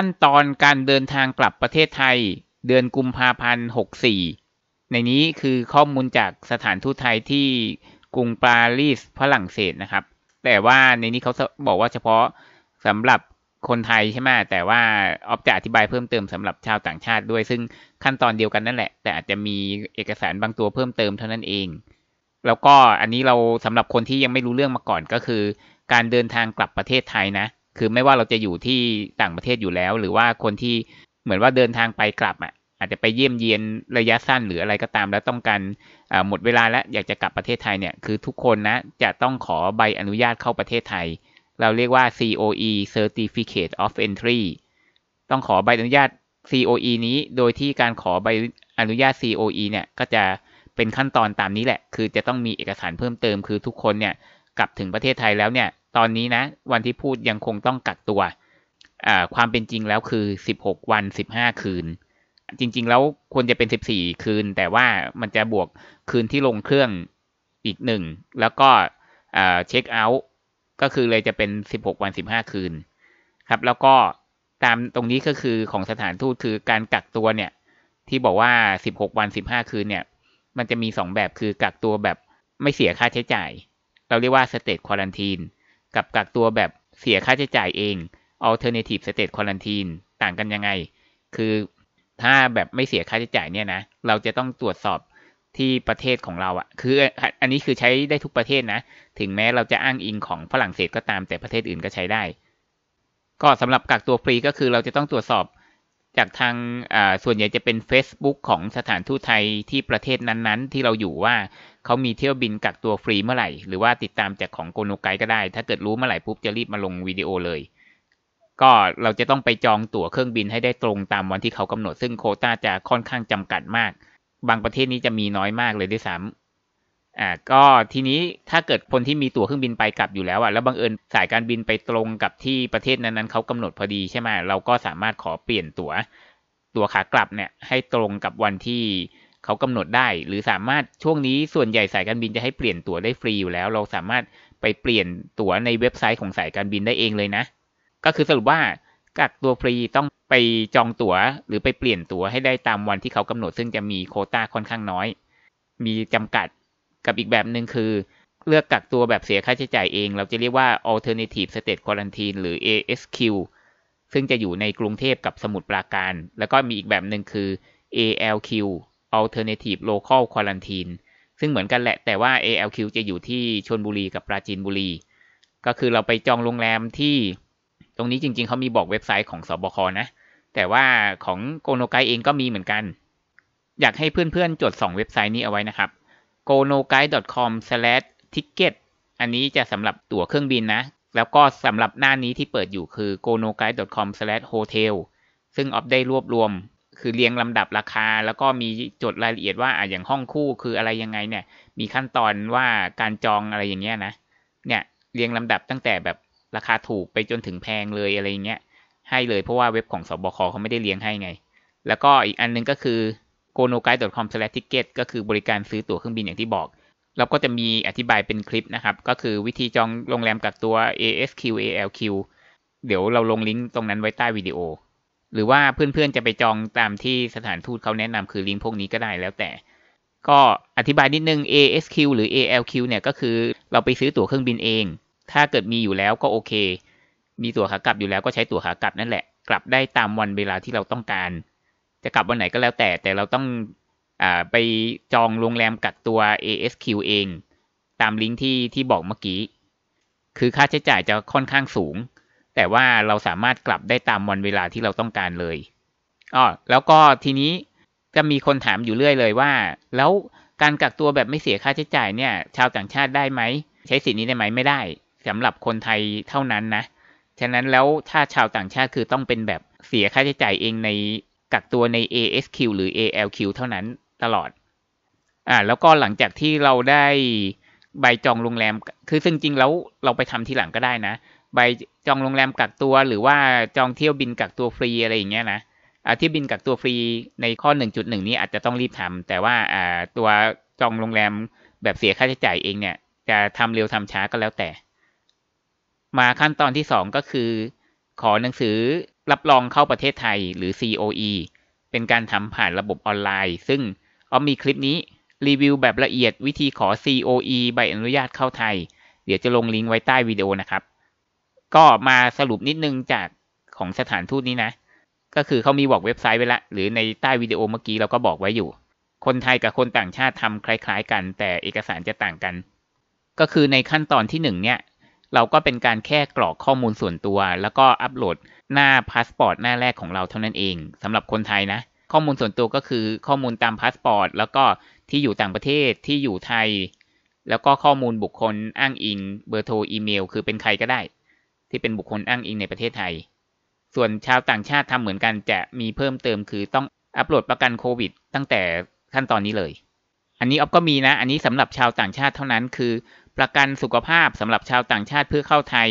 ขั้นตอนการเดินทางกลับประเทศไทยเดือนกุมภาพันธ์64 ในนี้คือข้อมูลจากสถานทูตไทยที่กรุงปารีสฝรั่งเศสนะครับ แต่ว่าในนี้เขาบอกว่าเฉพาะสำหรับคนไทยใช่ไหมแต่ว่าออฟจะอธิบายเพิ่มเติมสำหรับชาวต่างชาติด้วย ซึ่งขั้นตอนเดียวกันนั่นแหละ แต่อาจจะมีเอกสารบางตัวเพิ่มเติมเท่านั้นเอง แล้วก็อันนี้เราสำหรับคนที่ยังไม่รู้เรื่องมาก่อนก็คือการเดินทางกลับประเทศไทยนะคือไม่ว่าเราจะอยู่ที่ต่างประเทศอยู่แล้ว หรือว่าคนที่เหมือนว่าเดินทางไปกลับอ่ะอาจจะไปเยี่ยมเยียน ระยะสั้นหรืออะไรก็ตาม แล้วต้องการหมดเวลาแล้วอยากจะกลับประเทศไทยเนี่ยคือทุกคนนะจะต้องขอใบอนุญาตเข้าประเทศไทย เราเรียกว่า COE Certificate of Entry ต้องขอใบอนุญาต COE นี้ โดยที่การขอใบอนุญาต COE เนี่ยก็จะเป็นขั้นตอนตามนี้แหละคือจะต้องมีเอกสารเพิ่มเติมคือทุกคนเนี่ยกลับถึงประเทศไทยแล้วเนี่ยตอนนี้นะ วันที่พูดยังคงต้องกักตัว ความเป็นจริงแล้วคือ 16 วัน 15 คืน จริง ๆแล้วควรจะเป็น 14 คืน แต่ว่ามันจะบวกคืนที่ลงเครื่องอีกหนึ่ง แล้วก็เช็คเอาท์ก็คือเลยจะเป็น16วัน 15 คืน ครับ แล้วก็ตามตรงนี้ก็คือของสถานทูตคือการกักตัวเนี่ยที่บอกว่า 16 วัน 15 คืนเนี่ย มันจะมี2แบบคือกักตัวแบบไม่เสียค่าใช้จ่าย เราเรียกว่าสเตตควอลันทีนกับกักตัวแบบเสียค่าใช้จ่ายเอง alternative state quarantine ต่างกันยังไง คือถ้าแบบไม่เสียค่าใช้จ่ายเนี่ยนะเราจะต้องตรวจสอบที่ประเทศของเราอะ่ะ คืออันนี้คือใช้ได้ทุกประเทศนะ ถึงแม้เราจะอ้างอิงของฝรั่งเศสก็ตามแต่ประเทศอื่นก็ใช้ได้ ก็สำหรับกักตัวฟรีก็คือเราจะต้องตรวจสอบจากทางส่วนใหญ่จะเป็น Facebook ของสถานทูตไทยที่ประเทศนั้นๆ ที่เราอยู่ว่าเขามีเที่ยวบินกักตัวฟรีเมื่อไหร่ หรือว่าติดตามจากของโกโนไกก็ได้ ถ้าเกิดรู้เมื่อไหร่ปุ๊บจะรีบมาลงวิดีโอเลย ก็เราจะต้องไปจองตั๋วเครื่องบินให้ได้ตรงตามวันที่เขากำหนด ซึ่งโคต้าจะค่อนข้างจำกัดมาก บางประเทศนี้จะมีน้อยมากเลยด้วยซ้ำอ่าก็ทีนี้ถ้าเกิดคนที่มีตั๋วเครื่องบินไปกลับอยู่แล้วอ่ะแล้วบังเอิญสายการบินไปตรงกับที่ประเทศนั้นๆเขากำหนดพอดีใช่ไหมเราก็สามารถขอเปลี่ยนตัว๋วตั๋วขากลับเนี่ย ให้ตรงกับวันที่เขากำหนดได้หรือสามารถช่วงนี้ส่วนใหญ่สายการบินจะให้เปลี่ยนตั๋วได้ฟรีอยู่แล้วเราสามารถไปเปลี่ยนตั๋วในเว็บไซต์ของสายการบินได้เองเลยนะ ก็คือสรุปว่า กักตัวฟรีต้องไปจองตั๋วหรือไปเปลี่ยนตั๋วให้ได้ตามวันที่เขากำหนด ซึ่งจะมีโคต้าค่อนข้างน้อย มีจำกัดกับอีกแบบหนึ่งคือ เลือกกักตัวแบบเสียค่าใช้จ่ายเอง เราจะเรียกว่า alternative state quarantine หรือ ASQ ซึ่งจะอยู่ในกรุงเทพกับสมุทรปราการ แล้วก็มีอีกแบบหนึ่งคือ ALQ alternative local quarantine ซึ่งเหมือนกันแหละ แต่ว่า ALQ จะอยู่ที่ชนบุรีกับปราจีนบุรี ก็คือเราไปจองโรงแรมที่ ตรงนี้จริงๆ เขามีบอกเว็บไซต์ของสบคนะ แต่ว่าของโกโนไกเองก็มีเหมือนกัน อยากให้เพื่อนๆ จด 2 เว็บไซต์นี้เอาไว้นะครับ g o n o g u i d e c o m t i c k e t อันนี้จะสำหรับตั๋วเครื่องบินนะ แล้วก็สำหรับหน้านี้ที่เปิดอยู่คือ g o n o g u i d e c o m h o t e l ซึ่งออฟได้รวบรวมคือเรียงลำดับราคาแล้วก็มีจดรายละเอียดว่าอ่ะอย่างห้องคู่คืออะไรยังไงเนี่ยมีขั้นตอนว่าการจองอะไรอย่างเงี้ยนะเนี่ยเรียงลำดับตั้งแต่แบบราคาถูกไปจนถึงแพงเลยอะไรเงี้ยให้เลยเพราะว่าเว็บของสบคเขาไม่ได้เลี้ยงให้ไง แล้วก็อีกอันนึงก็คือ g o n o g u i d e c o m t i c k e t ก็คือบริการซื้อตั๋วเครื่องบินอย่างที่บอก เราก็จะมีอธิบายเป็นคลิปนะครับก็คือวิธีจองโรงแรมกักตัว ASQ ALQ เดี๋ยวเราลงลิงก์ตรงนั้นไว้ใต้วิดีโอหรือว่าเพื่อนๆจะไปจองตามที่สถานทูตเขาแนะนำคือ ลิงก์พวกนี้ก็ได้ แล้วแต่ ก็อธิบายนิดนึง ASQ หรือ ALQ เนี่ยก็คือเราไปซื้อตั๋วเครื่องบินเอง ถ้าเกิดมีอยู่แล้วก็โอเค มีตั๋วขากลับอยู่แล้วก็ใช้ตั๋วขากลับ นั่นแหละ กลับได้ตามวันเวลาที่เราต้องการ จะกลับวันไหนก็แล้วแต่ แต่เราต้องอไปจองโรงแรมกักตัว ASQ เอง ตามลิงก์ที่ที่บอกเมื่อกี้ คือค่าใช้จ่ายจะค่อนข้างสูงแต่ว่าเราสามารถกลับได้ตามวันเวลาที่เราต้องการเลยอ๋อแล้วก็ทีนี้จะมีคนถามอยู่เรื่อยเลย ว่า แล้วการกักตัวแบบไม่เสียค่าใช้จ่ายเนี่ย ชาวต่างชาติได้ไหมใช้สิทธินี้ได้ไหมไม่ได้ สำหรับคนไทยเท่านั้นนะฉะนั้นแล้วถ้าชาวต่างชาติคือต้องเป็นแบบเสียค่าใช้จ่ายเองในกักตัวใน ASQ หรือ ALQ เท่านั้นตลอด อ่า แล้วก็หลังจากที่เราได้ใบจองโรงแรม คือซึ่งจริงแล้วเราไปทำทีหลังก็ได้นะใบจองโรงแรมกักตัว หรือว่าจองเที่ยวบินกักตัวฟรีอะไรอย่างเงี้ยนะเที่ยวบินกักตัวฟรีในข้อหนึ่งจุดหนึ่งนี้อาจจะต้องรีบทำ แต่ว่าตัวจองโรงแรมแบบเสียค่าใช้จ่ายเองเนี่ย จะทำเร็วทำช้าก็แล้วแต่ มาขั้นตอนที่สองก็คือขอหนังสือรับรองเข้าประเทศไทยหรือ COE เป็นการทำผ่านระบบออนไลน์ ซึ่งออามีคลิปนี้รีวิวแบบละเอียดวิธีขอ COE ใบอนุญาตเข้าไทย เดี๋ยวจะลงลิงก์ไว้ใต้วิดีโอนะครับก็มาสรุปนิดนึงจากของสถานทูตนี้นะ ก็คือเขามีบอกเว็บไซต์ไว้ละหรือในใต้วิดีโอเมื่อกี้เราก็บอกไว้อยู่ คนไทยกับคนต่างชาติทำคล้ายๆกันแต่เอกสารจะต่างกัน ก็คือในขั้นตอนที่หนึ่งเนี่ย เราก็เป็นการแค่กรอกข้อมูลส่วนตัวแล้วก็อัปโหลดหน้าพาสปอร์ตหน้าแรกของเราเท่านั้นเอง สำหรับคนไทยนะ ข้อมูลส่วนตัวก็คือข้อมูลตามพาสปอร์ตแล้วก็ที่อยู่ต่างประเทศที่อยู่ไทย แล้วก็ข้อมูลบุคคลอ้างอิงเบอร์โทรอีเมลคือเป็นใครก็ได้ที่เป็นบุคคลอ้างอิงในประเทศไทย ส่วนชาวต่างชาติทำเหมือนกันจะมีเพิ่มเติมคือต้องอัปโหลดประกันโควิด ตั้งแต่ขั้นตอนนี้เลย อันนี้ออฟก็มีนะ อันนี้สำหรับชาวต่างชาติเท่านั้นคือ ประกันสุขภาพ สำหรับชาวต่างชาติเพื่อเข้าไทย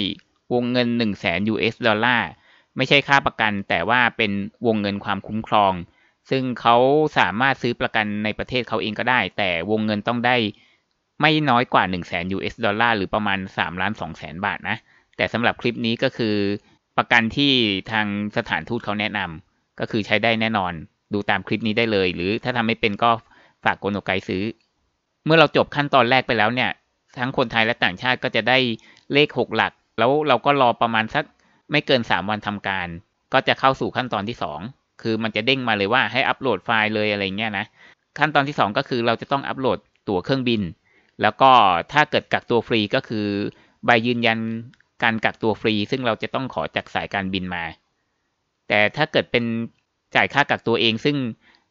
วงเงิน1นึ่งแสนดอลลาร์ ไม่ใช่ค่าประกัน แต่ว่าเป็นวงเงินความคุ้มครอง ซึ่งเขาสามารถซื้อประกันในประเทศเขาเองก็ได้ แต่วงเงินต้องได้ไม่น้อยกว่า1นึ่งแสนดอลลาร์หรือประมาณ3ล้านสองแสนบาทนะแต่สำหรับคลิปนี้ก็คือประกันที่ทางสถานทูตเขาแนะนำก็คือใช้ได้แน่นอน ดูตามคลิปนี้ได้เลย หรือถ้าทำไม่เป็นก็ฝากโกโนไกซื้อ เมื่อเราจบขั้นตอนแรกไปแล้วเนี่ย ทั้งคนไทยและต่างชาติก็จะได้เลข 6 หลัก แล้วเราก็รอประมาณสักไม่เกิน 3 วันทำการ ก็จะเข้าสู่ขั้นตอนที่2คือมันจะเด้งมาเลยว่าให้อัปโหลดไฟล์เลยอะไรเงี้ยนะขั้นตอนที่2ก็คือเราจะต้องอัปโหลดตั๋วเครื่องบินแล้วก็ถ้าเกิดกักตัวฟรีก็คือใบยืนยันการกักตัวฟรี ซึ่งเราจะต้องขอจากสายการบินมา แต่ถ้าเกิดเป็นจ่ายค่ากักตัวเอง ซึ่ง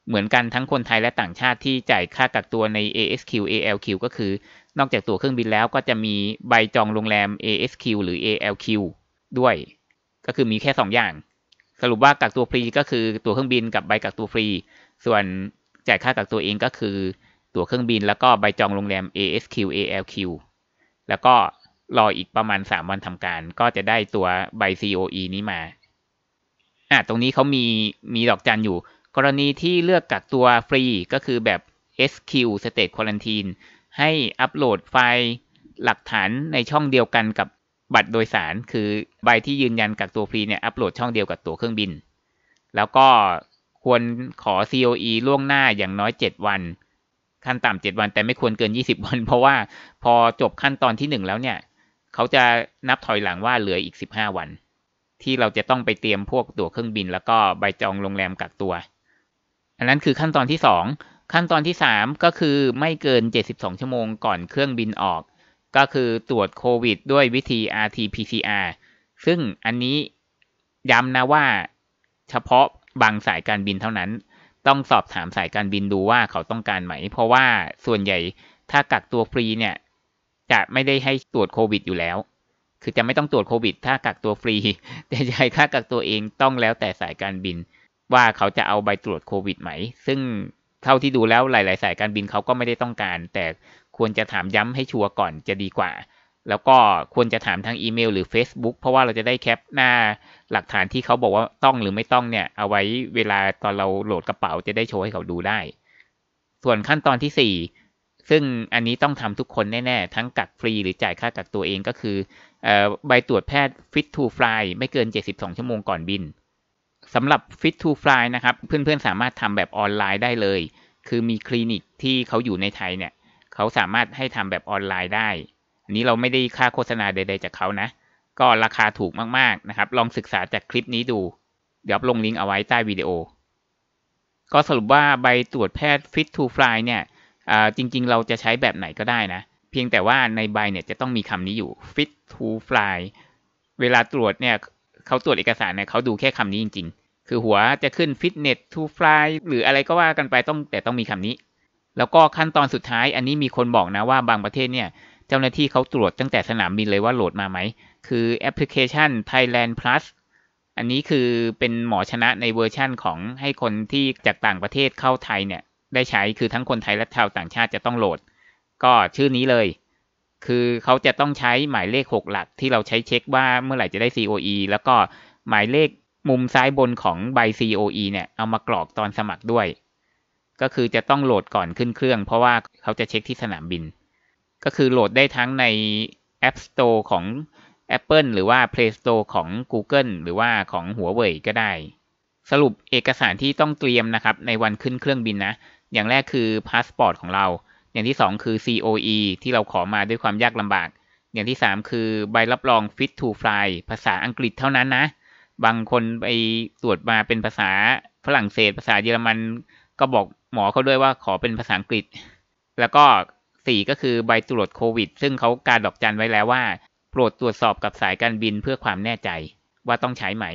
เหมือนกันทั้งคนไทยและต่างชาติที่จ่ายค่ากักตัวใน ASQ ALQ ก็คือนอกจากตั๋วเครื่องบินแล้ว ก็จะมีใบจองโรงแรม ASQ หรือ ALQ ด้วย ก็คือมีแค่ 2 อย่าง สรุปว่ากักตัวฟรีก็คือตั๋วเครื่องบินกับใบกักตัวฟรี ส่วนจ่ายค่ากักตัวเองก็คือ ตั๋วเครื่องบิน แล้วก็ใบจองโรงแรม ASQ ALQ แล้วก็รออีกประมาณสามวันทำการก็จะได้ตัวใบ COE นี้มาอ่าตรงนี้เขามีมีดอกจันอยู่ กรณีที่เลือกกักตัวฟรีก็คือแบบ SQ State Quarantine ให้อัปโหลดไฟล์หลักฐานในช่องเดียวกันกับบัตรโดยสาร คือใบที่ยืนยันกักตัวฟรีเนี่ยอัปโหลดช่องเดียวกับตัวเครื่องบิน แล้วก็ควรขอ COE ล่วงหน้าอย่างน้อย 7 วัน ขั้นต่ำดวัน แต่ไม่ควรเกิน20วัน เพราะว่าพอจบขั้นตอนที่1แล้วเนี่ยเขาจะนับถอยหลังว่าเหลืออีก 15 วัน ที่เราจะต้องไปเตรียมพวกตั๋วเครื่องบิน แล้วก็ใบจองโรงแรมกักตัว อันนั้นคือขั้นตอนที่สองขั้นตอนที่สามก็คือไม่เกิน 72 ชั่วโมงก่อนเครื่องบินออก ก็คือตรวจโควิด ด้วยวิธี rt-pcr ซึ่งอันนี้ย้ำนะว่าเฉพาะบางสายการบินเท่านั้น ต้องสอบถามสายการบินดูว่าเขาต้องการไหม เพราะว่าส่วนใหญ่ถ้ากักตัวฟรีเนี่ยจะไม่ได้ให้ตรวจโควิดอยู่แล้ว คือจะไม่ต้องตรวจโควิด ถ้ากักตัวฟรี แต่จะให้ค่ากักตัวเอง ต้องแล้วแต่สายการบิน ว่าเขาจะเอาใบตรวจโควิดไหม ซึ่งเท่าที่ดูแล้วหลาย ๆ สายการบินเขาก็ไม่ได้ต้องการ แต่ควรจะถามย้ำให้ชัวร์ก่อนจะดีกว่า แล้วก็ควรจะถามทางอีเมล หรือ Facebook เพราะว่าเราจะได้แคปหน้าหลักฐานที่เขาบอกว่าต้องหรือไม่ต้องเนี่ยเอาไว้เวลาตอนเราโหลดกระเป๋า จะได้โชว์ให้เขาดูได้ ส่วนขั้นตอนที่4ซึ่งอันนี้ต้องทำทุกคนแน่ ๆ ทั้งกักฟรีหรือจ่ายค่ากักตัวเองก็คือ ใบตรวจแพทย์ Fit to Fly ไม่เกิน 72 ชั่วโมงก่อนบินสำหรับ Fit to Fly นะครับเพื่อนๆ สามารถทำแบบออนไลน์ได้เลย คือมีคลินิกที่เขาอยู่ในไทยเนี่ยเขาสามารถให้ทำแบบออนไลน์ได้ อันนี้เราไม่ได้ค่าโฆษณาใด ๆ จากเขานะ ก็ราคาถูกมากๆนะครับ ลองศึกษาจากคลิปนี้ดู เดี๋ยวลงลิงก์เอาไว้ใต้วิดีโอ ก็สรุปว่าใบตรวจแพทย์ Fit to Fly เนี่ยจริงๆ เราจะใช้แบบไหนก็ได้นะ เพียงแต่ว่าในใบเนี่ยจะต้องมีคำนี้อยู่ fit to fly เวลาตรวจเนี่ยเขาตรวจเอกสารเนี่ยเขาดูแค่คำนี้จริงๆ คือหัวจะขึ้น fitness to fly หรืออะไรก็ว่ากันไปต้องแต่ต้องมีคำนี้ แล้วก็ขั้นตอนสุดท้าย อันนี้มีคนบอกนะว่าบางประเทศเนี่ย เจ้าหน้าที่เขาตรวจตั้งแต่สนามบินเลยว่าโหลดมาไหม คือแอปพลิเคชัน Thailand Plus อันนี้คือเป็นหมอชนะในเวอร์ชั่นของให้คนที่จากต่างประเทศเข้าไทยเนี่ยได้ใช้คือทั้งคนไทยและชาวต่างชาติจะต้องโหลด ก็ชื่อนี้เลย คือเขาจะต้องใช้หมายเลข 6 หลักที่เราใช้เช็คว่าเมื่อไหร่จะได้ COE แล้วก็หมายเลขมุมซ้ายบนของใบ COE เนี่ย เอามากรอกตอนสมัครด้วย ก็คือจะต้องโหลดก่อนขึ้นเครื่องเพราะว่าเขาจะเช็คที่สนามบิน ก็คือโหลดได้ทั้งใน App Store ของ Apple หรือว่า Play Store ของ Google หรือว่าของหัวเว่ยก็ได้ สรุปเอกสารที่ต้องเตรียมนะครับ ในวันขึ้นเครื่องบินนะอย่างแรกคือพาสปอร์ตของเรา อย่างที่สองคือ COE ที่เราขอมาด้วยความยากลำบาก อย่างที่สามคือใบรับรอง Fit to Fly ภาษาอังกฤษเท่านั้นนะ บางคนไปตรวจมาเป็นภาษา ฝรั่งเศส ภาษาเยอรมัน ก็บอกหมอเขาด้วยว่าขอเป็นภาษาอังกฤษ แล้วก็สี่ก็คือใบตรวจโควิด ซึ่งเขาการดอกจันไว้แล้วว่า โปรดตรวจสอบกับสายการบินเพื่อความแน่ใจว่าต้องใช้ไหม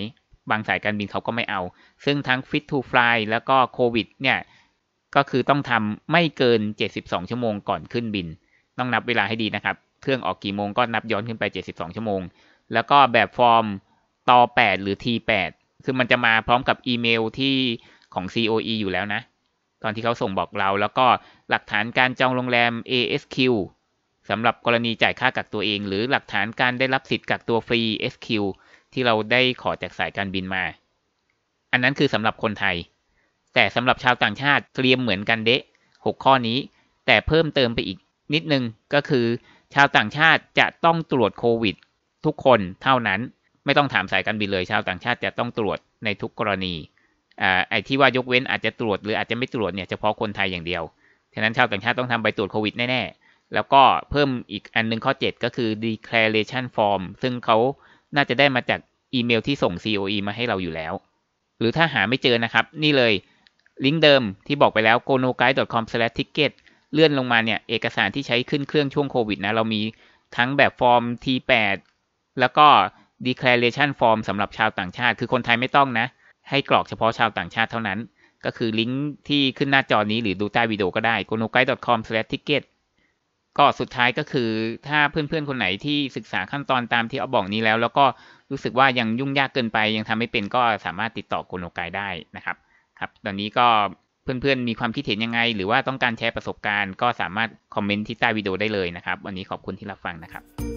บางสายการบินเขาก็ไม่เอา ซึ่งทั้ง Fit to Fly แล้วก็โควิดเนี่ยก็คือต้องทำไม่เกิน 72 ชั่วโมงก่อนขึ้นบิน ต้องนับเวลาให้ดีนะครับ เครื่องออกกี่โมงก็นับย้อนขึ้นไป 72 ชั่วโมง แล้วก็แบบฟอร์มต่อ 8 หรือ T8 คือมันจะมาพร้อมกับอีเมลที่ของ COE อยู่แล้วนะ ตอนที่เขาส่งบอกเรา แล้วก็หลักฐานการจองโรงแรม ASQ สำหรับกรณีจ่ายค่ากักตัวเอง หรือหลักฐานการได้รับสิทธิ์กักตัวฟรี SQ ที่เราได้ขอจากสายการบินมา อันนั้นคือสำหรับคนไทยแต่สำหรับชาวต่างชาติเตรียมเหมือนกันเดะกข้อนี้ แต่เพิ่มเติมไปอีกนิดนึงก็คือ ชาวต่างชาติจะต้องตรวจโควิด ทุกคนเท่านั้นไม่ต้องถามสายการบินเลย ชาวต่างชาติจะต้องตรวจในทุกกรณีอ่าไอ้ที่ว่ายกเว้นอาจจะตรวจหรืออาจจะไม่ตรวจเนี่ยเฉพาะคนไทยอย่างเดียวฉะนั้นชาวต่างชาติต้องทำใบตรวจโควิดแน่ๆแล้วก็เพิ่มอีกอันนึงข้อ 7 ก็คือ declaration form ซึ่งเขาน่าจะได้มาจากอีเมลที่ส่ง COE มาให้เราอยู่แล้ว หรือถ้าหาไม่เจอนะครับ นี่เลยลิงก์เดิมที่บอกไปแล้ว g o n o g u i d e c o m t i c k e t เลื่อนลงมาเนี่ยเอกสารที่ใช้ขึ้นเครื่องช่วงโควิดนะเรามีทั้งแบบฟอร์ม T8 แล้วก็ declaration form สำหรับชาวต่างชาติ คือคนไทยไม่ต้องนะ ให้กรอกเฉพาะชาวต่างชาติเท่านั้น ก็คือลิงก์ที่ขึ้นหน้าจอนี้หรือดูใต้วิดีโอก็ได้ g o n o g u i d e c o m t i c k e t ก็สุดท้ายก็คือถ้าเพื่อนๆ คนไหนที่ศึกษาขั้นตอนตามที่เอาบอกนี้แล้วแล้วก็รู้สึกว่ายังยุ่งยากเกินไปยังทำไม่เป็นก็สามารถติดต่อโกโนกายได้นะครับครับ ตอนนี้ก็เพื่อนๆ มีความคิดเห็นยังไง หรือว่าต้องการแชร์ประสบการณ์ ก็สามารถคอมเมนต์ที่ใต้วิดีโอได้เลยนะครับ วันนี้ขอบคุณที่รับฟังนะครับ